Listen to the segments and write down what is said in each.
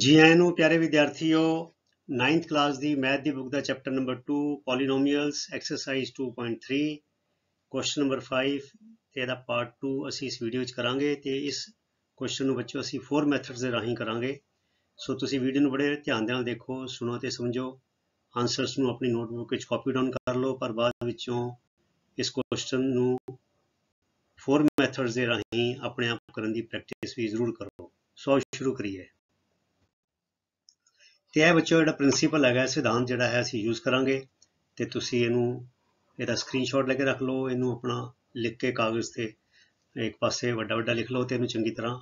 ਜੀ ਆਇਆਂ ਨੂੰ ਪਿਆਰੇ ਵਿਦਿਆਰਥੀਓ 9th ਕਲਾਸ ਦੀ ਮੈਥ ਦੀ ਬੁੱਕ ਦਾ chapter number 2 polynomials exercise 2.3 question number 5 ਤੇ ਇਹਦਾ ਪਾਰਟ 2 ਅਸੀਂ ਇਸ ਵੀਡੀਓ ਵਿੱਚ ਕਰਾਂਗੇ ਤੇ ਇਸ ਕੁਐਸਚਨ ਨੂੰ ਬੱਚੋ ਅਸੀਂ 4 ਮੈਥਡਸ ਦੇ ਰਾਹੀਂ ਕਰਾਂਗੇ ਸੋ ਤੁਸੀਂ ਵੀਡੀਓ ਨੂੰ ਬੜੇ ਧਿਆਨ ਨਾਲ ਦੇਖੋ ਸੁਣੋ ਤੇ ਸਮਝੋ ਆਨਸਰਸ ਨੂੰ ਆਪਣੀ ਨੋਟਬੁੱਕ ਵਿੱਚ ਕਾਪੀ ਡਾਊਨ ਕਰ ਲਓ ਪਰ ਬਾਅਦ ਵਿੱਚੋਂ ਇਸ ਕੁਐਸਚਨ ਨੂੰ 4 ਮੈਥਡਸ ਦੇ ਰਾਹੀਂ ਆਪਣੇ ਆਪ ਕਰਨ ਦੀ ਪ੍ਰੈਕਟਿਸ ਵੀ ਜ਼ਰੂਰ ਕਰੋ ਸੋ ਸ਼ੁਰੂ ਕਰੀਏ ਤੇ ਇਹ ਬੱਚੋ ਜਿਹੜਾ ਪ੍ਰਿੰਸੀਪਲ ਹੈਗਾ ਸਿਧਾਂਤ ਜਿਹੜਾ ਹੈ ਅਸੀਂ ਯੂਜ਼ ਕਰਾਂਗੇ ਤੇ ਤੁਸੀਂ ਇਹਨੂੰ ਇਹਦਾ ਸਕਰੀਨਸ਼ਾਟ ਲੈ ਕੇ ਰੱਖ ਲਓ ਇਹਨੂੰ ਆਪਣਾ ਲਿਖ ਕੇ ਕਾਗਜ਼ ਤੇ ਇੱਕ ਪਾਸੇ ਵੱਡਾ ਵੱਡਾ ਲਿਖ ਲਓ ਤੇ ਇਹਨੂੰ ਚੰਗੀ ਤਰ੍ਹਾਂ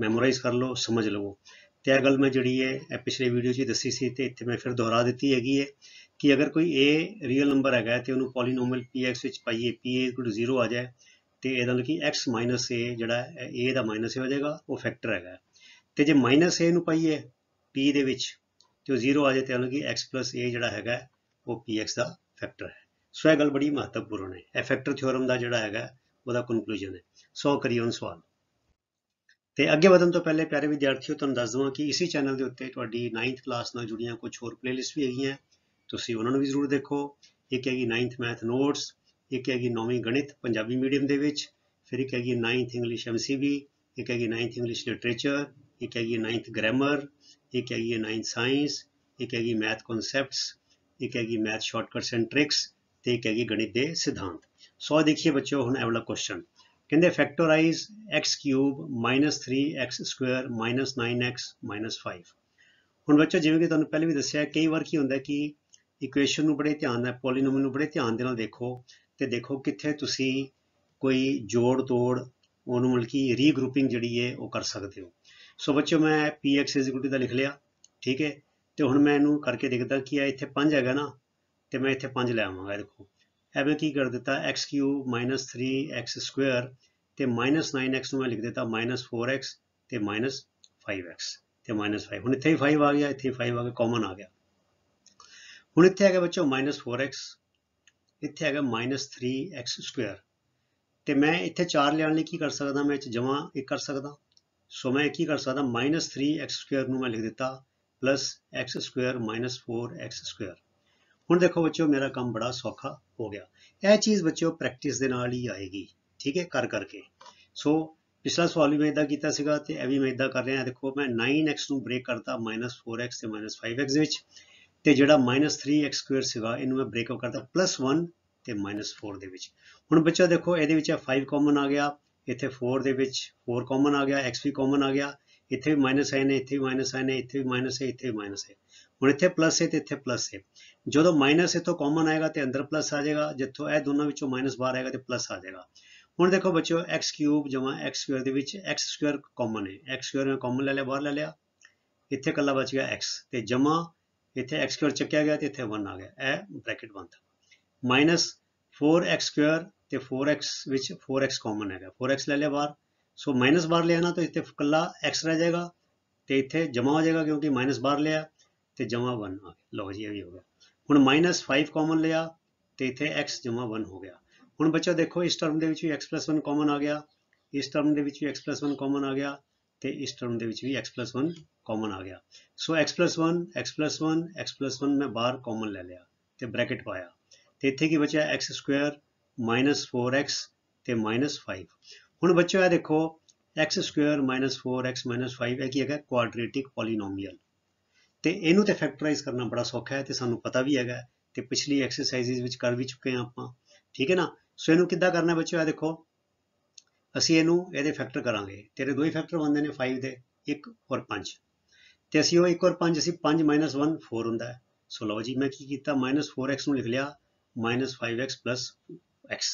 ਮੈਮੋਰਾਈਜ਼ ਕਰ ਲਓ ਸਮਝ ਲਵੋ ਤੇ ਇਹ ਗੱਲ ਮੈਂ ਜਿਹੜੀ ਹੈ ਇਹ ਪਿਛਲੇ ਵੀਡੀਓ 'ਚ ਦੱਸੀ ਸੀ ਤੇ ਇੱਥੇ ਮੈਂ ਫਿਰ ਦੁਹਰਾ ਦਿੱਤੀ ਹੈਗੀ ਹੈ ਕਿ ਅਗਰ ਕੋਈ a ਰੀਅਲ ਨੰਬਰ ਹੈਗਾ ਤੇ ਉਹਨੂੰ ਪੋਲੀਨੋਮੀਅਲ px ਵਿੱਚ ਪਾਈਏ pa 0 ਆ ਜਾਏ ਤੇ ਇਹਦਾ ਮਤਲਬ ਕਿ x a ਜਿਹੜਾ ਹੈ a ਦਾ ਮਾਈਨਸ ਹੋ ਜਾਏਗਾ ਉਹ ਫੈਕਟਰ ਹੈਗਾ ਤੇ ਜੇ a ਨੂੰ ਪਾਈਏ p ਦੇ ਵਿੱਚ ਜੋ 0 ਆ ਜੇ ਤੇ ਉਹਨਾਂ ਕਿ x a ਜਿਹੜਾ ਹੈਗਾ ਉਹ px ਦਾ ਫੈਕਟਰ ਹੈ ਸੋ ਇਹ ਗੱਲ ਬੜੀ ਮਹੱਤਵਪੂਰਨ ਹੈ ਇਹ ਫੈਕਟਰ ਥਿਓਰਮ ਦਾ ਜਿਹੜਾ ਹੈਗਾ ਉਹਦਾ ਕਨਕਲੂਜਨ ਹੈ ਸੋ ਕਰੀਏ ਹੁਣ ਸਵਾਲ ਤੇ ਅੱਗੇ ਵਧਣ ਤੋਂ ਪਹਿਲੇ ਪਿਆਰੇ ਵਿਦਿਆਰਥੀਓ ਤੁਹਾਨੂੰ ਦੱਸ ਦਵਾਂ ਕਿ ਇਸੇ ਚੈਨਲ ਦੇ ਉੱਤੇ ਤੁਹਾਡੀ 9th ਕਲਾਸ ਨਾਲ ਜੁੜੀਆਂ ਕੁਝ ਹੋਰ ਪਲੇਲਿਸਟ ਵੀ ਹੈਗੀਆਂ ਤੁਸੀਂ ਉਹਨਾਂ ਨੂੰ ਵੀ ਜ਼ਰੂਰ ਦੇਖੋ ਇੱਕ ਹੈਗੀ 9th ਮੈਥ ਨੋਟਸ ਇੱਕ ਹੈਗੀ 9ਵੀਂ ਗਣਿਤ ਪੰਜਾਬੀ ਮੀਡੀਅਮ ਦੇ ਵਿੱਚ ਫਿਰ ਇੱਕ ਹੈਗੀ 9th ਇੰਗਲਿਸ਼ ਐਮਸੀਬੀ ਇੱਕ ਹੈਗੀ 9th ਇੰਗਲਿਸ਼ ਲਿਟਰੇਚਰ ਇੱਕ ਹੈਗੀ 9th ਗ੍ਰਾਮਰ ਇੱਕ ਹੈਗੀ ਹੈ 9 ਸਾਇੰਸ ਇੱਕ ਹੈਗੀ ਮੈਥ ਕਨਸੈਪਟਸ ਇੱਕ ਹੈਗੀ ਮੈਥ ਸ਼ਾਰਟਕਟਸ ਐਂਡ ਟ੍ਰਿਕਸ ਤੇ ਇੱਕ ਹੈਗੀ ਗਣਿਤ ਦੇ ਸਿਧਾਂਤ ਸੋ ਦੇਖੀਏ ਬੱਚਿਓ ਹੁਣ ਅਗਲਾ ਕੁਐਸਚਨ ਕਹਿੰਦੇ ਫੈਕਟੋਰਾਈਜ਼ x³ -3x² 9x 5 ਹੁਣ ਬੱਚੋ ਜਿਵੇਂ ਕਿ ਤੁਹਾਨੂੰ ਪਹਿਲੇ ਵੀ ਦੱਸਿਆ ਕਈ ਵਾਰ ਕੀ ਹੁੰਦਾ ਕਿ ਇਕੁਏਸ਼ਨ ਨੂੰ ਬੜੇ ਧਿਆਨ ਨਾਲ ਪੋਲੀਨੋਮੀਅਲ ਨੂੰ ਬੜੇ ਧਿਆਨ ਦੇ ਨਾਲ ਦੇਖੋ ਤੇ ਦੇਖੋ ਕਿੱਥੇ ਤੁਸੀਂ ਕੋਈ ਜੋੜ ਤੋੜ ਉਹਨੂੰ ਮਿਲ ਕੇ ਰੀਗਰੂਪਿੰਗ ਜਿਹੜੀ ਹੈ ਉਹ ਕਰ ਸਕਦੇ ਹੋ ਸੋ ਬੱਚਿਓ ਮੈਂ px ਦਾ ਲਿਖ ਲਿਆ ਠੀਕ ਹੈ ਤੇ ਹੁਣ ਮੈਂ ਇਹਨੂੰ ਕਰਕੇ ਦੇਖਦਾ ਕਿ ਆ ਇੱਥੇ 5 ਹੈਗਾ ਨਾ ਤੇ ਮੈਂ ਇੱਥੇ 5 ਲੈ ਆਵਾਂਗਾ ਦੇਖੋ ਐਵੇਂ ਕੀ ਕਰ ਦਿੱਤਾ x³ 3x² ਤੇ -9x ਨੂੰ ਮੈਂ ਲਿਖ ਦਿੱਤਾ -4x ਤੇ -5x ਤੇ -5 ਹੁਣ ਇੱਥੇ ਹੀ 5 ਆ ਗਿਆ ਇੱਥੇ 5 ਆ ਗਿਆ ਕਾਮਨ ਆ ਗਿਆ ਹੁਣ ਇੱਥੇ ਆ ਗਿਆ ਬੱਚੋ -4x ਇੱਥੇ ਆ ਗਿਆ -3x² ਤੇ ਮੈਂ ਇੱਥੇ 4 ਲੈਣ ਲਈ ਕੀ ਕਰ ਸਕਦਾ ਮੈਂ ਇੱਥੇ ਜਮਾ 1 ਕਰ ਸਕਦਾ ਸੋ ਮੈਂ ਕੀ ਕਰ ਸਕਦਾ -3x2 ਨੂੰ ਮੈਂ ਲਿਖ ਦਿੱਤਾ x2 4x2 ਹੁਣ ਦੇਖੋ ਬੱਚਿਓ ਮੇਰਾ ਕੰਮ ਬੜਾ ਸੌਖਾ ਹੋ ਗਿਆ ਇਹ ਚੀਜ਼ ਬੱਚਿਓ ਪ੍ਰੈਕਟਿਸ ਦੇ ਨਾਲ ਹੀ ਆਏਗੀ ਠੀਕ ਹੈ ਕਰ ਕਰਕੇ ਸੋ ਪਿਛਲਾ ਸਵਾਲ ਵੀ ਮੈਂ ਇਦਾਂ ਕੀਤਾ ਸੀਗਾ ਤੇ ਇਹ ਵੀ ਮੈਂ ਇਦਾਂ ਕਰ ਰਿਹਾ ਦੇਖੋ ਮੈਂ 9x ਨੂੰ ਬ੍ਰੇਕ ਕਰਤਾ -4x ਤੇ -5x ਦੇ ਵਿੱਚ ਤੇ ਜਿਹੜਾ -3x2 ਸੀਗਾ ਇਹਨੂੰ ਮੈਂ ਬ੍ਰੇਕ ਅਪ ਕਰਤਾ +1 ਤੇ -4 ਦੇ ਵਿੱਚ ਹੁਣ ਬੱਚਾ ਦੇਖੋ ਇਹਦੇ ਵਿੱਚ 5 ਕਾਮਨ ਆ ਗਿਆ ਇੱਥੇ 4 ਦੇ ਵਿੱਚ 4 ਕਾਮਨ ਆ ਗਿਆ x ਵੀ ਕਾਮਨ ਆ ਗਿਆ ਇੱਥੇ ਵੀ ਮਾਈਨਸ ਹੈ ਨੇ ਇੱਥੇ ਵੀ ਮਾਈਨਸ ਸਾਈਨ ਹੈ ਇੱਥੇ ਵੀ ਮਾਈਨਸ ਹੈ ਇੱਥੇ ਵੀ ਮਾਈਨਸ ਹੈ ਹੁਣ ਇੱਥੇ ਪਲੱਸ ਹੈ ਤੇ ਇੱਥੇ ਪਲੱਸ ਹੈ ਜਦੋਂ ਮਾਈਨਸ ਇਥੋਂ ਕਾਮਨ ਆਏਗਾ ਤੇ ਅੰਦਰ ਪਲੱਸ ਆ ਜਾਏਗਾ ਜਿੱਥੋਂ ਇਹ ਦੋਨਾਂ ਵਿੱਚੋਂ ਮਾਈਨਸ ਬਾਹਰ ਆਏਗਾ ਤੇ ਪਲੱਸ ਆ ਜਾਏਗਾ ਹੁਣ ਦੇਖੋ ਬੱਚਿਓ x³ ਜਮਾ x² ਦੇ ਵਿੱਚ x² ਕਾਮਨ ਹੈ x² ਨੂੰ ਕਾਮਨ ਲੈ ਲਿਆ ਬਾਹਰ ਲੈ ਲਿਆ ਇੱਥੇ ਕੱਲਾ ਬਚ ਗਿਆ x ਤੇ ਜਮਾ ਇੱਥੇ x² ਚੱਕਿਆ ਗਿਆ ਤੇ ਇੱਥੇ 1 ਆ ਗਿਆ ਇਹ ਬ੍ਰੈਕਟ ਬੰਦ ਮਾਈਨਸ 4x² ਤੇ 4x ਵਿੱਚ 4x ਕਾਮਨ ਹੈਗਾ 4x ਲੈ ਲਿਆ ਬਾਹਰ ਸੋ ਮਾਈਨਸ ਬਾਹਰ ਲਿਆ ਨਾ ਤਾਂ ਇੱਥੇ ਇਕੱਲਾ x ਰਹਿ ਜਾਏਗਾ ਤੇ ਇੱਥੇ ਜਮਾ ਹੋ ਜਾਏਗਾ ਕਿਉਂਕਿ ਮਾਈਨਸ ਬਾਹਰ ਲਿਆ ਤੇ ਜਮਾ 1 ਆ ਗਿਆ ਲਓ ਜੀ ਇਹ ਵੀ ਹੋ ਗਿਆ ਹੁਣ ਮਾਈਨਸ 5 ਕਾਮਨ ਲਿਆ ਤੇ ਇੱਥੇ x ਜਮਾ 1 ਹੋ ਗਿਆ ਹੁਣ ਬੱਚਾ ਦੇਖੋ ਇਸ ਟਰਮ ਦੇ ਵਿੱਚ ਵੀ x 1 ਕਾਮਨ ਆ ਗਿਆ ਇਸ ਟਰਮ ਦੇ ਵਿੱਚ ਵੀ x 1 ਕਾਮਨ ਆ ਗਿਆ ਤੇ ਇਸ ਟਰਮ ਦੇ ਵਿੱਚ ਵੀ x 1 ਕਾਮਨ ਆ ਗਿਆ ਸੋ x 1 x 1 x 1 ਮੈਂ ਬਾਹਰ ਕਾਮਨ ਲੈ ਲਿਆ ਤੇ ਬ੍ਰੈਕਟ ਪਾਇਆ ਤੇ ਇੱਥੇ ਕੀ ਬਚਿਆ x2 -4x ਤੇ -5 ਹੁਣ ਬੱਚਿਓ ਇਹ ਦੇਖੋ x2 4x 5 ਇਹ ਕੀ ਹੈਗਾ ਕੁਆਡਰੇਟਿਕ ਪੋਲੀਨੋਮੀਅਲ ਤੇ ਇਹਨੂੰ ਤੇ ਫੈਕਟਰਾਈਜ਼ ਕਰਨਾ ਬੜਾ ਸੌਖਾ ਹੈ ਤੇ ਸਾਨੂੰ ਪਤਾ ਵੀ ਹੈਗਾ ਤੇ ਪਿਛਲੀ ਐਕਸਰਸਾਈਜ਼ਸ ਵਿੱਚ ਕਰ ਵੀ ਚੁੱਕੇ ਆ ਆਪਾਂ ਠੀਕ ਹੈ ਨਾ ਸੋ ਇਹਨੂੰ ਕਿੱਦਾਂ ਕਰਨਾ ਬੱਚਿਓ ਇਹ ਦੇਖੋ ਅਸੀਂ ਇਹਨੂੰ ਇਹਦੇ ਫੈਕਟਰ ਕਰਾਂਗੇ ਤੇਰੇ ਦੋ ਹੀ ਫੈਕਟਰ ਬੰਦੇ ਨੇ 5 ਦੇ 1 ਔਰ 5 ਤੇ ਅਸੀਂ ਉਹ 1 ਔਰ 5 ਅਸੀਂ 5 1 4 ਹੁੰਦਾ ਸੋ ਲਓ ਜੀ ਮੈਂ ਕੀ ਕੀਤਾ 4x ਨੂੰ ਲਿਖ ਲਿਆ 5x x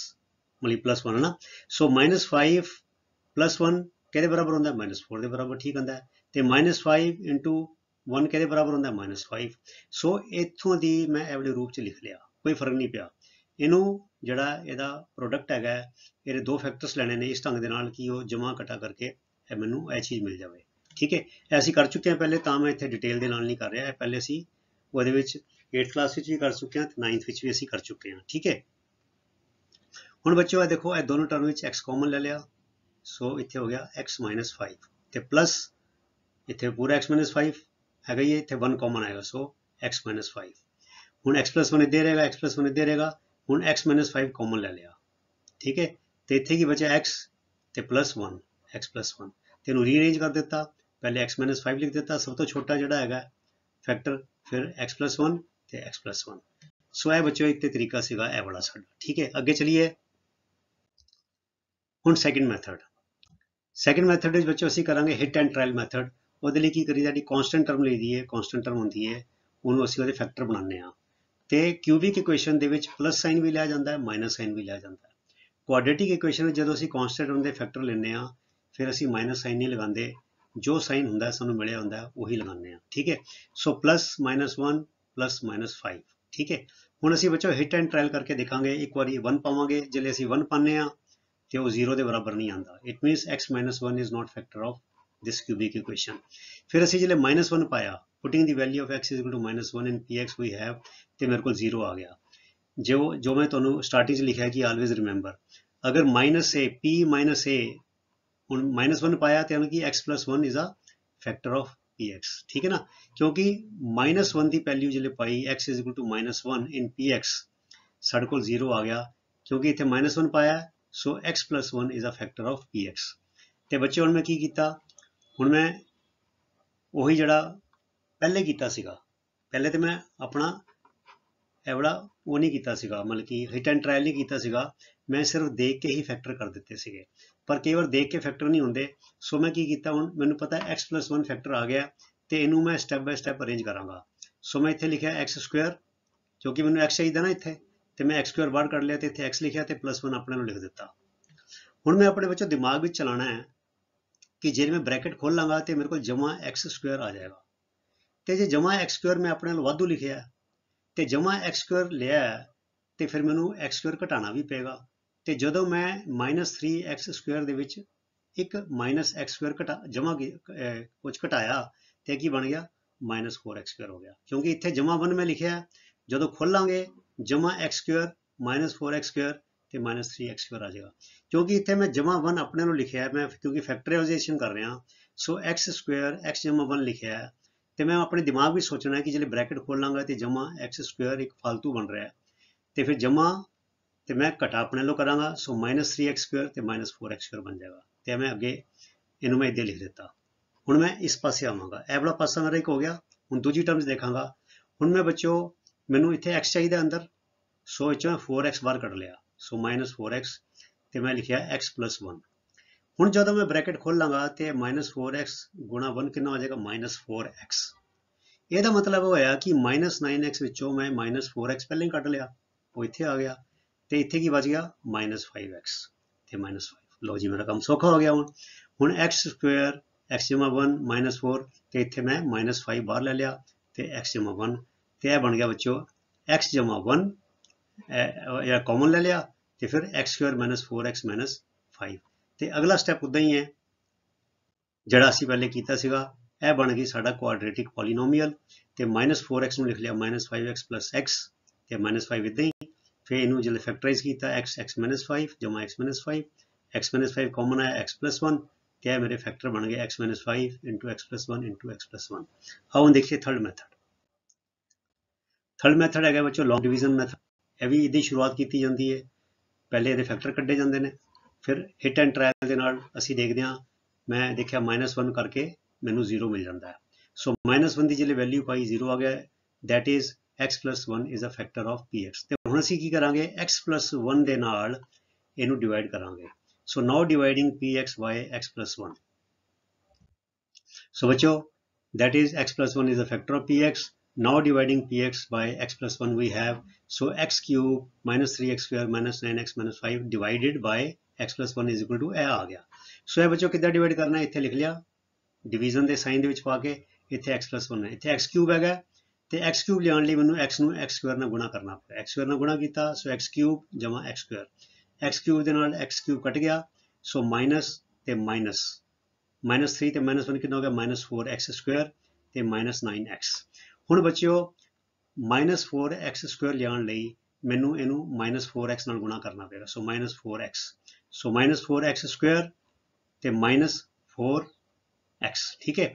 ਮਲੀ ਪਲੱਸ 1 ਹੈ ਨਾ ਸੋ -5 1 ਕਿਹਦੇ ਬਰਾਬਰ ਹੁੰਦਾ ਹੈ -4 ਦੇ ਬਰਾਬਰ ਠੀਕ ਹੁੰਦਾ ਹੈ ਤੇ -5 1 ਕਿਹਦੇ ਬਰਾਬਰ ਹੁੰਦਾ ਹੈ -5 ਸੋ ਇੱਥੋਂ ਦੀ ਮੈਂ ਐਵਲੇ ਰੂਪ ਚ ਲਿਖ ਲਿਆ ਕੋਈ ਫਰਕ ਨਹੀਂ ਪਿਆ ਇਹਨੂੰ ਜਿਹੜਾ ਇਹਦਾ ਪ੍ਰੋਡਕਟ ਹੈਗਾ ਇਹਦੇ ਦੋ ਫੈਕਟਰਸ ਲੈਣੇ ਨੇ ਇਸ ਢੰਗ ਦੇ ਨਾਲ ਕਿ ਉਹ ਜਮਾ ਘਟਾ ਕਰਕੇ ਇਹ ਮੈਨੂੰ ਇਹ ਚੀਜ਼ ਮਿਲ ਜਾਵੇ ਠੀਕ ਹੈ ਐਸੀ ਕਰ ਚੁੱਕੇ ਆ ਪਹਿਲੇ ਤਾਂ ਮੈਂ ਇੱਥੇ ਡਿਟੇਲ ਦੇ ਨਾਲ ਨਹੀਂ ਕਰ ਰਿਹਾ ਇਹ ਪਹਿਲੇ ਅਸੀਂ ਉਹਦੇ ਵਿੱਚ 8th ਕਲਾਸ ਵਿੱਚ ਵੀ ਕਰ ਚੁੱਕੇ ਆ ਤੇ 9th ਵਿੱਚ ਵੀ ਅਸੀਂ ਕਰ ਚੁੱਕੇ ਆ ਠੀਕ ਹੈ ਹੁਣ ਬੱਚਿਓ ਇਹ ਦੇਖੋ ਇਹ ਦੋਨੋਂ ਟਰਮ ਵਿੱਚ x ਕਾਮਨ ਲੈ ਲਿਆ ਸੋ ਇੱਥੇ ਹੋ ਗਿਆ x 5 ਤੇ ਪਲੱਸ ਇੱਥੇ ਪੂਰਾ x 5 ਹੈਗਾ ਇਹ ਇੱਥੇ 1 ਕਾਮਨ ਆਏਗਾ ਸੋ x 5 ਹੁਣ x 1 ਦੇ ਰਹੇਗਾ x 1 ਦੇ ਰਹੇਗਾ ਹੁਣ x 5 ਕਾਮਨ ਲੈ ਲਿਆ ਠੀਕ ਹੈ ਤੇ ਇੱਥੇ ਕੀ ਬਚਿਆ x ਤੇ ਪਲੱਸ 1 x 1 ਤੇ ਇਹਨੂੰ ਰੀਅਰੇਂਜ ਕਰ ਦਿੱਤਾ ਪਹਿਲੇ x 5 ਲਿਖ ਦਿੱਤਾ ਸਭ ਤੋਂ ਛੋਟਾ ਜਿਹੜਾ ਹੈਗਾ ਫੈਕਟਰ ਫਿਰ x 1 ਤੇ x 1 ਸੋ ਇਹ ਬੱਚਿਓ ਇੱਕ ਤੇ ਤਰੀਕਾ ਸੀਗਾ ਇਹ ਵਾਲਾ ਸਾਡਾ ਠੀਕ ਹੈ ਅੱਗੇ ਚਲੀਏ ਹੁਣ ਸੈਕਿੰਡ ਮੈਥਡ ਸੈਕਿੰਡ ਮੈਥਡ ਵਿੱਚ ਬੱਚੋ ਅਸੀਂ ਕਰਾਂਗੇ ਹਿਟ ਐਂਡ ਟ੍ਰਾਇਲ ਮੈਥਡ ਉਹਦੇ ਲਈ ਕੀ ਕਰੀਦਾ ਜਿਹੜੀ ਕਨਸਟੈਂਟ ਟਰਮ ਲਈ ਦੀਏ ਕਨਸਟੈਂਟ ਟਰਮ ਹੁੰਦੀ ਹੈ ਉਹਨੂੰ ਅਸੀਂ ਉਹਦੇ ਫੈਕਟਰ ਬਣਾਉਂਦੇ ਆ ਤੇ ਕਿਊਬਿਕ ਇਕੁਏਸ਼ਨ ਦੇ ਵਿੱਚ ਪਲੱਸ ਸਾਈਨ ਵੀ ਲਿਆ ਜਾਂਦਾ ਹੈ ਮਾਈਨਸ ਸਾਈਨ ਵੀ ਲਿਆ ਜਾਂਦਾ ਹੈ ਕੁਆਡ੍ਰੈਟਿਕ ਇਕੁਏਸ਼ਨ ਜਦੋਂ ਅਸੀਂ ਕਨਸਟੈਂਟ ਟਰਮ ਦੇ ਫੈਕਟਰ ਲੈਂਦੇ ਆ ਫਿਰ ਅਸੀਂ ਮਾਈਨਸ ਸਾਈਨ ਨਹੀਂ ਲਗਾਉਂਦੇ ਜੋ ਸਾਈਨ ਹੁੰਦਾ ਸਾਨੂੰ ਮਿਲਿਆ ਹੁੰਦਾ ਉਹੀ ਲਗਾਉਂਦੇ ਆ ਠੀਕ ਹੈ so plus minus 1 plus minus 5 ਠੀਕ ਹੈ ਹੁਣ ਅਸੀਂ ਬੱਚੋ ਹਿਟ ਐਂਡ ਟ੍ਰਾਇਲ ਕਰਕੇ ਦੇਖਾਂਗੇ ਇੱਕ ਵਾਰੀ 1 ਪਾਵਾਂਗੇ ਜੇ ਅਸੀਂ 1 ਪਾਣੇ ਆ ਕਿ ਉਹ 0 ਦੇ ਬਰਾਬਰ ਨਹੀਂ ਆਂਦਾ it means x 1 is not factor of this cubic equation ਫਿਰ ਅਸੀਂ ਜਿਹੜੇ -1 ਪਾਇਆ putting the value of x -1 in px we have ਤੇ ਮੇਰੇ ਕੋਲ 0 ਆ ਗਿਆ ਜੋ ਜੋ ਮੈਂ ਤੁਹਾਨੂੰ ਸਟਾਰਟਿੰਗ ਲਿਖਿਆ ਕਿ ਆਲਵੇਜ਼ ਰਿਮੈਂਬਰ ਅਗਰ -a p -a ਹੁਣ -1 ਪਾਇਆ ਤੇ ਹਨ ਕਿ x 1 is a factor of px ਠੀਕ ਹੈ ਨਾ ਕਿਉਂਕਿ -1 ਦੀ ਵੈਲਿਊ ਜਿਹੜੇ ਪਾਈ x -1 ਇਨ px ਸਾਡੇ ਕੋਲ 0 ਆ ਗਿਆ ਕਿਉਂਕਿ ਇੱਥੇ -1 ਪਾਇਆ so x 1 is a factor of px ਤੇ ਬੱਚੇ ਹੁਣ ਮੈਂ ਕੀ ਕੀਤਾ ਹੁਣ ਮੈਂ ਉਹੀ ਜਿਹੜਾ ਪਹਿਲੇ ਕੀਤਾ ਸੀਗਾ ਪਹਿਲੇ ਤੇ ਮੈਂ ਆਪਣਾ ਐਵੜਾ ਉਹ ਨਹੀਂ ਕੀਤਾ ਸੀਗਾ ਮਤਲਬ ਕਿ ਹਿਟ ਐਂਡ ਟ੍ਰਾਇਲ ਨਹੀਂ ਕੀਤਾ ਸੀਗਾ ਮੈਂ ਸਿਰਫ ਦੇਖ ਕੇ ਹੀ ਫੈਕਟਰ ਕਰ ਦਿੱਤੇ ਸੀਗੇ ਪਰ ਕਈ ਵਾਰ ਦੇਖ ਕੇ ਫੈਕਟਰ ਨਹੀਂ ਹੁੰਦੇ ਸੋ ਮੈਂ ਕੀ ਕੀਤਾ ਹੁਣ ਮੈਨੂੰ ਪਤਾ x 1 ਫੈਕਟਰ ਆ ਗਿਆ ਤੇ ਇਹਨੂੰ ਮੈਂ ਸਟੈਪ ਬਾਈ ਸਟੈਪ ਅਰੇਂਜ ਕਰਾਂਗਾ ਸੋ ਮੈਂ ਇੱਥੇ ਲਿਖਿਆ x2 ਕਿਉਂਕਿ ਮੈਨੂੰ x ਚਾਹੀਦਾ ਨਾ ਇੱਥੇ ਤੇ ਮੈਂ x2 ਬਾਹਰ ਕੱਢ ਲਿਆ ਤੇ ਇੱਥੇ x ਲਿਖਿਆ ਤੇ +1 ਆਪਣੇ ਨੂੰ ਲਿਖ ਦਿੱਤਾ ਹੁਣ ਮੈਂ ਆਪਣੇ ਬੱਚੋ ਦਿਮਾਗ ਵਿੱਚ ਚਲਾਣਾ ਹੈ ਕਿ ਜੇ ਮੈਂ ਬ੍ਰੈਕਟ ਖੋਲ ਲਾਂਗਾ ਤੇ ਮੇਰੇ ਕੋਲ ਜਮਾ x2 ਆ ਜਾਏਗਾ ਤੇ ਜੇ ਜਮਾ x2 ਮੈਂ ਆਪਣੇ ਨੂੰ ਵਾਧੂ ਲਿਖਿਆ ਤੇ ਜਮਾ x2 ਲਿਆ ਤੇ ਫਿਰ ਮੈਨੂੰ x2 ਘਟਾਣਾ ਵੀ ਪਏਗਾ ਤੇ ਜਦੋਂ ਮੈਂ -3x2 ਦੇ ਵਿੱਚ ਇੱਕ -x2 ਘਟਾ ਜਮਾ ਕੁਝ ਘਟਾਇਆ ਤੇ ਕੀ ਬਣ ਗਿਆ -4x2 ਹੋ ਗਿਆ ਕਿਉਂਕਿ ਇੱਥੇ ਜਮਾ 1 ਮੈਂ ਲਿਖਿਆ ਜਦੋਂ ਖੋਲਾਂਗੇ ਜਮਾ x2 4x2 ਤੇ -3x2 ਆ ਜਾਏਗਾ ਕਿਉਂਕਿ ਇੱਥੇ ਮੈਂ ਜਮਾ 1 ਆਪਣੇ ਨੂੰ ਲਿਖਿਆ ਹੈ ਮੈਂ ਕਿਉਂਕਿ ਫੈਕਟਰਾਈਜੇਸ਼ਨ ਕਰ ਰਿਹਾ ਸੋ x2 x ਜਮਾ 1 ਲਿਖਿਆ ਹੈ ਤੇ ਮੈਂ ਆਪਣੇ ਦਿਮਾਗ ਵਿੱਚ ਸੋਚਣਾ ਹੈ ਕਿ ਜਿਹੜੇ ਬ੍ਰੈਕਟ ਖੋਲਾਂਗਾ ਤੇ ਜਮਾ x2 ਇੱਕ ਫालतू ਬਣ ਰਿਹਾ ਤੇ ਫਿਰ ਜਮਾ ਤੇ ਮੈਂ ਘਟਾ ਆਪਣੇ ਲੋ ਕਰਾਂਗਾ ਸੋ -3x2 ਤੇ -4x2 ਬਣ ਜਾਏਗਾ ਤੇ ਮੈਂ ਅੱਗੇ ਇਹਨੂੰ ਮੈਂ ਇੱਥੇ ਲਿਖ ਦਿੱਤਾ ਹੁਣ ਮੈਂ ਇਸ ਪਾਸੇ ਆਵਾਂਗਾ ਇਹ ਵਾਲਾ ਪਾਸਾ ਮੇਰਾ ਇੱਕ ਹੋ ਗਿਆ ਹੁਣ ਦੂਜੀ ਟਰਮਸ ਦੇਖਾਂਗਾ ਹੁਣ ਮੈਂ ਬੱਚੋ ਮੈਨੂੰ ਇੱਥੇ x ਚਾਹੀਦਾ ਅੰਦਰ ਸੋ ਇਹ 4x ਬਾਹਰ ਕੱਢ ਲਿਆ ਸੋ -4x ਤੇ ਮੈਂ ਲਿਖਿਆ x 1 ਹੁਣ ਜਦੋਂ ਮੈਂ ਬ੍ਰੈਕਟ ਖੋਲ ਲਾਂਗਾ ਤੇ -4x 1 ਕਿੰਨਾ ਹੋ ਜਾਏਗਾ -4x ਇਹਦਾ ਮਤਲਬ ਹੋਇਆ ਕਿ -9x ਵਿੱਚੋਂ ਮੈਂ -4x ਪਹਿਲਾਂ ਹੀ ਕੱਢ ਲਿਆ ਉਹ ਇੱਥੇ ਆ ਗਿਆ ਤੇ ਇੱਥੇ ਕੀ ਬਚ ਗਿਆ -5x ਤੇ -5 ਲੋ ਜੀ ਮੇਰਾ ਕੰਮ ਸੌਖਾ ਹੋ ਗਿਆ ਹੁਣ ਹੁਣ x2 x 1 4 ਤੇ ਇੱਥੇ ਮੈਂ -5 ਬਾਹਰ ਲੈ ਲਿਆ ਤੇ x 1 ਕਿਆ ਬਣ ਗਿਆ ਬੱਚੋ x 1 ਇਹ वन ਲੈ ਲਿਆ ਤੇ ਫਿਰ x2 4x 5 ਤੇ ਅਗਲਾ ਸਟੈਪ ਉਦਾਂ ਹੀ ਹੈ ਜਿਹੜਾ ਅਸੀਂ ਪਹਿਲੇ ਕੀਤਾ ਸੀਗਾ ਇਹ ਬਣ ਗਈ ਸਾਡਾ ਕੁਆਡਰੈਟਿਕ ਪੋਲੀਨੋਮੀਅਲ ਤੇ -4x ਨੂੰ ਲਿਖ ਲਿਆ -5x x ਤੇ -5 ਇਦਾਂ ਹੀ ਫਿਰ ਇਹਨੂੰ ਜਦੋਂ ਫੈਕਟਰਾਈਜ਼ ਕੀਤਾ x x 5 x 5 x 5 common ਆਇਆ x 1 ਤੇ ਇਹ ਮੇਰੇ ਫੈਕਟਰ ਬਣ ਗਏ x 5 x 1 x 1 ਆਓ ਦੇਖੀਏ ਥਰਡ ਮੈਥਡ ਥਰਡ ਮੈਥਡ ਹੈਗਾ ਬੱਚੋ ਲੌਂਗ ਡਿਵੀਜ਼ਨ ਮੈਥਡ ਇਹ ਵੀ ਇਹਦੀ ਸ਼ੁਰੂਆਤ ਕੀਤੀ ਜਾਂਦੀ ਹੈ ਪਹਿਲੇ ਇਹਦੇ ਫੈਕਟਰ ਕੱਢੇ ਜਾਂਦੇ ਨੇ ਫਿਰ ਹਿਟ ਐਂਡ ਟ੍ਰਾਇਲ ਦੇ ਨਾਲ ਅਸੀਂ ਦੇਖਦੇ ਹਾਂ ਮੈਂ ਦੇਖਿਆ -1 ਕਰਕੇ ਮੈਨੂੰ 0 ਮਿਲ ਜਾਂਦਾ ਹੈ ਸੋ -1 ਦੀ ਜਿਹੜੀ ਵੈਲਿਊ ਪਾਈ 0 ਆ ਗਿਆ that is x 1 is a factor of px ਤੇ ਹੁਣ ਅਸੀਂ ਕੀ ਕਰਾਂਗੇ x 1 ਦੇ ਨਾਲ ਇਹਨੂੰ ਡਿਵਾਈਡ ਕਰਾਂਗੇ so now dividing px by x 1 ਸੋ ਬੱਚੋ that is x 1 is a factor of px Now dividing px by x plus 1 we have, so x cube minus 3x square minus 9x minus 5 divided by x plus 1 is equal to a ਆ so so ਇਹ ਬੱਚੋ divide karna hai itthe likh liya division de sign de vich ਪਾ ਕੇ ਇੱਥੇ x plus 1 ਹੈ ਇੱਥੇ x cube ਹੈਗਾ ਤੇ x cube ਲਿਆਉਣ ਲਈ ਮੈਨੂੰ x ਨੂੰ x square ਨਾਲ ਗੁਣਾ ਕਰਨਾ ਪਿਆ x square ਨਾਲ ਗੁਣਾ ਕੀਤਾ so x cube ਜਮਾ x square x cube ਦੇ ਨਾਲ x cube ਕੱਟ so minus minus minus minus -3 minus -1 ਕਿੰਨਾ ਹੋ minus -4x square ਤੇ -9x ਹੁਣ ਬੱਚਿਓ -4x2 ਲਿਆਉਣ ਲਈ ਮੈਨੂੰ ਇਹਨੂੰ -4x ਨਾਲ ਗੁਣਾ ਕਰਨਾ ਪਏਗਾ ਸੋ -4x ਸੋ -4x2 ਤੇ -4x ਠੀਕ ਹੈ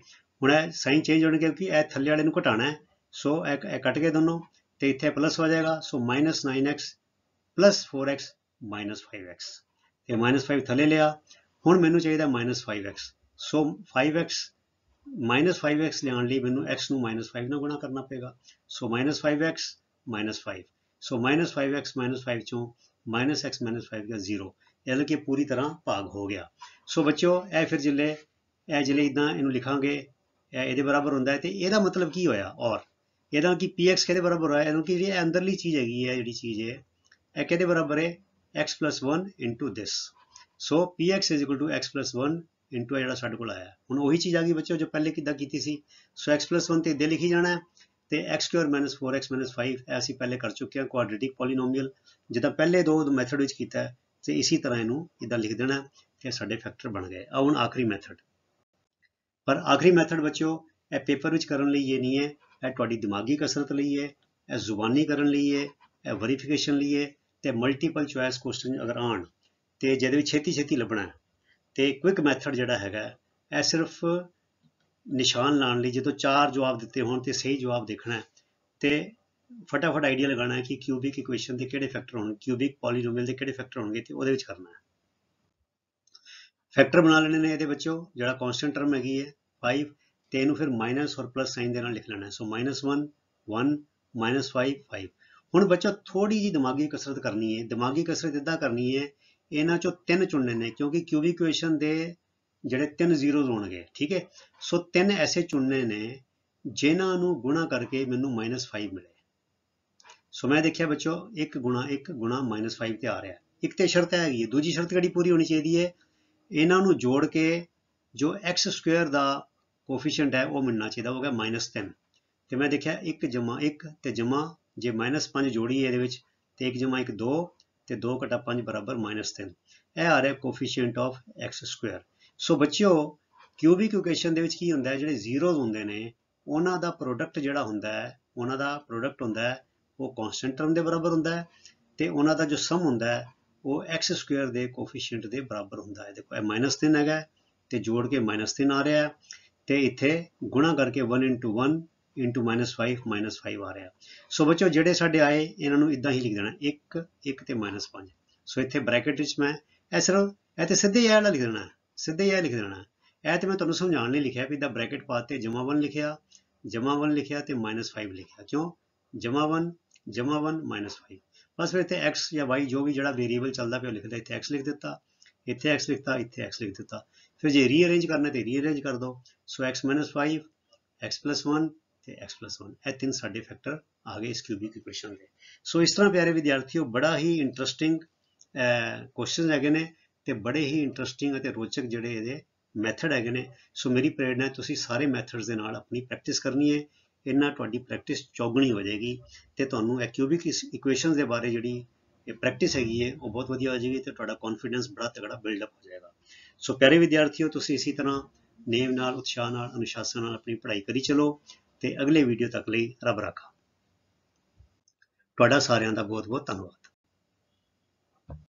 ਹੁਣ ਇਹ ਸਾਈਨ ਚੇਂਜ ਹੋਣ ਕਿਉਂਕਿ ਇਹ ਥੱਲੇ ਵਾਲੇ ਨੂੰ ਘਟਾਣਾ ਹੈ ਸੋ ਇਹ ਕੱਟ ਗਏ ਦੋਨੋਂ ਤੇ ਇੱਥੇ ਪਲੱਸ ਹੋ ਜਾਏਗਾ ਸੋ -9x 4x 5x ਇਹ -5 ਥੱਲੇ ਲਿਆ ਹੁਣ ਮੈਨੂੰ ਚਾਹੀਦਾ -5x ਸੋ 5x -5x ਲਿਆਉਣ ਲਈ ਮੈਨੂੰ x ਨੂੰ -5 ਨਾਲ ਗੁਣਾ ਕਰਨਾ ਪਏਗਾ ਸੋ -5x -5 ਸੋ -5x -5 ਚੋਂ -x -5 ਦਾ 0 ਲੈ ਕੇ ਪੂਰੀ ਤਰ੍ਹਾਂ ਭਾਗ ਹੋ ਗਿਆ ਸੋ ਬੱਚਿਓ ਇਹ ਫਿਰ ਜਿਲੇ ਇਹ ਜਿਲੇ ਇਦਾਂ ਇਹਨੂੰ ਲਿਖਾਂਗੇ ਇਹ ਇਹਦੇ ਬਰਾਬਰ ਹੁੰਦਾ ਹੈ ਤੇ ਇਹਦਾ ਮਤਲਬ ਕੀ ਹੋਇਆ ਔਰ ਇਹਦਾ ਕਿ px ਕਿਹਦੇ ਬਰਾਬਰ ਹੋਇਆ ਇਹਨੂੰ ਕਿ ਇਹ ਅੰਦਰਲੀ ਚੀਜ਼ ਹੈਗੀ ਹੈ ਜਿਹੜੀ ਚੀਜ਼ ਹੈ ਇਹ ਕਿਹਦੇ ਬਰਾਬਰ ਹੈ x 1 this so px is equal to x 1 into ਜਿਹੜਾ ਸਾਡੇ ਕੋਲ ਆਇਆ ਹੁਣ ਉਹੀ ਚੀਜ਼ ਆ ਗਈ ਬੱਚਿਓ ਜੋ ਪਹਿਲੇ ਕਿੱਦਾਂ ਕੀਤੀ ਸੀ ਸੋ x 1 ਤੇ ਦੇ ਲਿਖੀ ਜਾਣਾ ਤੇ x2 4x 5 ਐਸੀ ਪਹਿਲੇ ਕਰ ਚੁੱਕੇ ਹਾਂ ਕੁਆਡ੍ਰੈਟਿਕ ਪੋਲੀਨੋਮੀਅਲ ਜਿੱਦਾਂ ਪਹਿਲੇ ਦੋ ਮੈਥਡ ਵਿੱਚ ਕੀਤਾ ਤੇ ਇਸੇ ਤਰ੍ਹਾਂ ਇਹਨੂੰ ਇਦਾਂ ਲਿਖ ਦੇਣਾ ਤੇ ਸਾਡੇ ਫੈਕਟਰ ਬਣ ਗਏ ਆ ਹੁਣ ਆਖਰੀ ਮੈਥਡ ਪਰ ਆਖਰੀ ਮੈਥਡ ਬੱਚਿਓ ਇਹ ਪੇਪਰ ਵਿੱਚ ਕਰਨ ਲਈ ਇਹ ਨਹੀਂ ਹੈ ਇਹ ਤੁਹਾਡੀ ਦਿਮਾਗੀ ਕਸਰਤ ਲਈ ਹੈ ਇਹ ਜ਼ੁਬਾਨੀ ਕਰਨ ਲਈ ਹੈ ਇਹ ਵੈਰੀਫਿਕੇਸ਼ਨ ਲਈ ਹੈ ਤੇ ਮਲਟੀਪਲ ਚੁਆਇਸ ਕੁਐਸਚਨ ਅਗਰ ਆਣ ਤੇ ਜਿਹਦੇ ਵਿੱਚ ਛੇਤੀ ਛੇਤੀ ਲੱਭਣਾ ਹੈ ਤੇ ਕੁਇਕ ਮੈਥਡ ਜਿਹੜਾ ਹੈਗਾ ਇਹ ਸਿਰਫ ਨਿਸ਼ਾਨ ਲਾਣ ਲਈ ਜਦੋਂ ਚਾਰ ਜਵਾਬ ਦਿੱਤੇ ਹੋਣ ਤੇ ਸਹੀ ਜਵਾਬ ਦੇਖਣਾ ਹੈ ਤੇ ਫਟਾਫਟ ਆਈਡੀਆ ਲਗਾਣਾ ਹੈ ਕਿ ਕਿਊਬਿਕ ਇਕੁਏਸ਼ਨ ਦੇ ਕਿਹੜੇ ਫੈਕਟਰ ਹੋਣ ਕਿਊਬਿਕ ਪੋਲੀਨੋਮੀਅਲ ਦੇ ਕਿਹੜੇ ਫੈਕਟਰ ਹੋਣਗੇ ਤੇ ਉਹਦੇ ਵਿੱਚ ਕਰਨਾ ਹੈ ਫੈਕਟਰ ਬਣਾ ਲੈਣੇ ਨੇ ਇਹਦੇ ਵਿੱਚੋਂ ਜਿਹੜਾ ਕਨਸਟੈਂਟ ਟਰਮ ਹੈਗੀ ਹੈ 5 ਤੇ ਇਹਨੂੰ ਫਿਰ ਮਾਈਨਸ ਔਰ ਪਲੱਸ ਸਾਈਨ ਦੇ ਨਾਲ ਲਿਖ ਲੈਣਾ ਹੈ ਸੋ -1 1 -5 5 ਹੁਣ ਬੱਚਾ ਥੋੜੀ ਜੀ ਦਿਮਾਗੀ ਕਸਰਤ ਕਰਨੀ ਹੈ ਦਿਮਾਗੀ ਕਸਰਤ ਇਦਾਂ ਕਰਨੀ ਹੈ ਇਹਨਾਂ ਚੋਂ ਤਿੰਨ ਚੁਣਨੇ ਨੇ ਕਿਉਂਕਿ ਕਿਊਬਿਕ ਇਕੁਏਸ਼ਨ ਦੇ ਜਿਹੜੇ ਤਿੰਨ ਜ਼ੀਰੋਜ਼ ਹੋਣਗੇ ਠੀਕ ਹੈ ਸੋ ਤਿੰਨ ਐਸੇ ਚੁਣਨੇ ਨੇ ਜਿਨ੍ਹਾਂ ਨੂੰ ਗੁਣਾ ਕਰਕੇ ਮੈਨੂੰ -5 ਮਿਲੇ ਸੋ ਮੈਂ ਦੇਖਿਆ ਬੱਚੋ 1 ਗੁਣਾ 1 ਗੁਣਾ -5 ਤੇ ਆ ਰਿਹਾ ਇੱਕ ਤੇ ਸ਼ਰਤ ਹੈਗੀ ਦੂਜੀ ਸ਼ਰਤ ਕਿਹੜੀ ਪੂਰੀ ਹੋਣੀ ਚਾਹੀਦੀ ਹੈ ਇਹਨਾਂ ਨੂੰ ਜੋੜ ਕੇ ਜੋ x2 ਦਾ ਕੋਫੀਸ਼ੀਐਂਟ ਹੈ ਉਹ ਮਿਲਣਾ ਚਾਹੀਦਾ ਹੋਗਾ -3 ਤੇ ਮੈਂ ਦੇਖਿਆ 1 1 ਤੇ ਜਮਾ ਜੇ -5 ਜੋੜੀ ਇਹਦੇ ਵਿੱਚ ਤੇ 1 1 2 ਤੇ 2 5 -3 ਇਹ ਆ ਰਿਹਾ ਕੋਫੀਸ਼ੀਐਂਟ ਆਫ x2 ਸੋ ਬੱਚਿਓ ਕਿਊਬਿਕ ਇਕੁਏਸ਼ਨ ਦੇ ਵਿੱਚ ਕੀ ਹੁੰਦਾ ਹੈ ਜਿਹੜੇ ਜ਼ੀਰੋਜ਼ ਹੁੰਦੇ ਨੇ ਉਹਨਾਂ ਦਾ ਪ੍ਰੋਡਕਟ ਜਿਹੜਾ ਹੁੰਦਾ ਹੈ ਉਹਨਾਂ ਦਾ ਪ੍ਰੋਡਕਟ ਹੁੰਦਾ ਹੈ ਉਹ ਕਨਸਟੈਂਟ ਟਰਮ ਦੇ ਬਰਾਬਰ ਹੁੰਦਾ ਹੈ ਤੇ ਉਹਨਾਂ ਦਾ ਜੋ ਸਮ ਹੁੰਦਾ ਹੈ ਉਹ x2 ਦੇ ਕੋਫੀਸ਼ੀਐਂਟ ਦੇ ਬਰਾਬਰ ਹੁੰਦਾ ਹੈ ਦੇਖੋ ਇਹ -3 ਹੈਗਾ ਤੇ ਜੋੜ ਕੇ -3 ਆ ਰਿਹਾ ਹੈ ਤੇ ਇੱਥੇ ਗੁਣਾ ਕਰਕੇ 1 1 5 5 ਆ ਰਿਹਾ ਸੋ ਬੱਚੋ ਜਿਹੜੇ ਸਾਡੇ ਆਏ ਇਹਨਾਂ ਨੂੰ ਇਦਾਂ ਹੀ ਲਿਖ ਦੇਣਾ 1 1 ਤੇ -5 ਸੋ ਇੱਥੇ ਬ੍ਰੈਕਟ ਵਿੱਚ ਮੈਂ ਇਹ ਸਿਰਫ ਇਹ ਤੇ ਸਿੱਧੇ ਇਹ ਵਾਲਾ ਲਿਖ ਦੇਣਾ ਸਿੱਧੇ ਇਹ ਲਿਖ ਦੇਣਾ ਇਹ ਤੇ ਮੈਂ ਤੁਹਾਨੂੰ ਸਮਝਾਉਣ ਲਈ ਲਿਖਿਆ ਵੀ ਦਾ ਬ੍ਰੈਕਟ ਪਾਤੇ ਜਮਾ 1 ਲਿਖਿਆ ਜਮਾ 1 ਲਿਖਿਆ ਤੇ -5 ਲਿਖਿਆ ਕਿਉਂ ਜਮਾ 1 ਜਮਾ 1 -5 ਬਸ ਫਿਰ ਇੱਥੇ x ਜਾਂ y ਜੋ ਵੀ ਜਿਹੜਾ ਵੇਰੀਏਬਲ ਚੱਲਦਾ ਪਿਆ ਲਿਖਦਾ ਇੱਥੇ x ਲਿਖ ਦਿੱਤਾ ਇੱਥੇ x ਲਿਖਤਾ ਇੱਥੇ x ਲਿਖ ਦਿੱਤਾ ਫਿਰ ਜੇ ਰੀਅਰੇਂਜ ਕਰਨਾ ਤੇ ਰੀਅਰੇਂਜ ਕਰ ਦੋ ਸੋ x 5 x 1 ਤੇ x+1 ਇਹ ਤਿੰਨ ਸਾਡੇ ਫੈਕਟਰ ਆ ਗਏ ਇਸ ਕਿਊਬਿਕ ਇਕੁਏਸ਼ਨ ਦੇ ਸੋ ਇਸ ਤਰ੍ਹਾਂ ਪਿਆਰੇ ਵਿਦਿਆਰਥੀਓ ਬੜਾ ਹੀ ਇੰਟਰਸਟਿੰਗ ਕੁਐਸਚਨ ਹੈਗੇ ਨੇ ਤੇ ਬੜੇ ਹੀ ਇੰਟਰਸਟਿੰਗ ਅਤੇ ਰੋਚਕ ਜਿਹੜੇ ਇਹਦੇ ਮੈਥਡ ਹੈਗੇ ਨੇ ਸੋ ਮੇਰੀ ਪ੍ਰੇਰਣਾ ਤੁਸੀਂ ਸਾਰੇ ਮੈਥਡਸ ਦੇ ਨਾਲ ਆਪਣੀ ਪ੍ਰੈਕਟਿਸ ਕਰਨੀ ਹੈ ਇਹਨਾਂ ਤੁਹਾਡੀ ਪ੍ਰੈਕਟਿਸ ਚੌਗਣੀ ਹੋ ਜਾਏਗੀ ਤੇ ਤੁਹਾਨੂੰ ਇਹ ਕਿਊਬਿਕ ਇਕੁਏਸ਼ਨਸ ਦੇ ਬਾਰੇ ਜਿਹੜੀ ਇਹ ਪ੍ਰੈਕਟਿਸ ਹੈਗੀ ਹੈ ਉਹ ਬਹੁਤ ਵਧੀਆ ਹੋ ਜਾਏਗੀ ਤੇ ਤੁਹਾਡਾ ਕੌਨਫੀਡੈਂਸ ਬੜਾ ਤਗੜਾ ਬਿਲਡ ਅਪ ਹੋ ਜਾਏਗਾ ਸੋ ਪਿਆਰੇ ਵਿਦਿਆਰਥੀਓ ਤੁਸੀਂ ਇਸੇ ਤਰ੍ਹਾਂ ਨੇਮ ਨਾਲ ਉਤਸ਼ਾਹ ਨਾਲ ਅਨੁਸ਼ਾਸਨ ਨਾਲ ਆਪਣੀ ਪੜ੍ਹਾਈ ਕਰੀ ਚਲੋ ਤੇ ਅਗਲੇ ਵੀਡੀਓ ਤੱਕ ਲਈ ਰੱਬ ਰਾਖਾ ਤੁਹਾਡਾ ਸਾਰਿਆਂ ਦਾ ਬਹੁਤ ਬਹੁਤ ਧੰਨਵਾਦ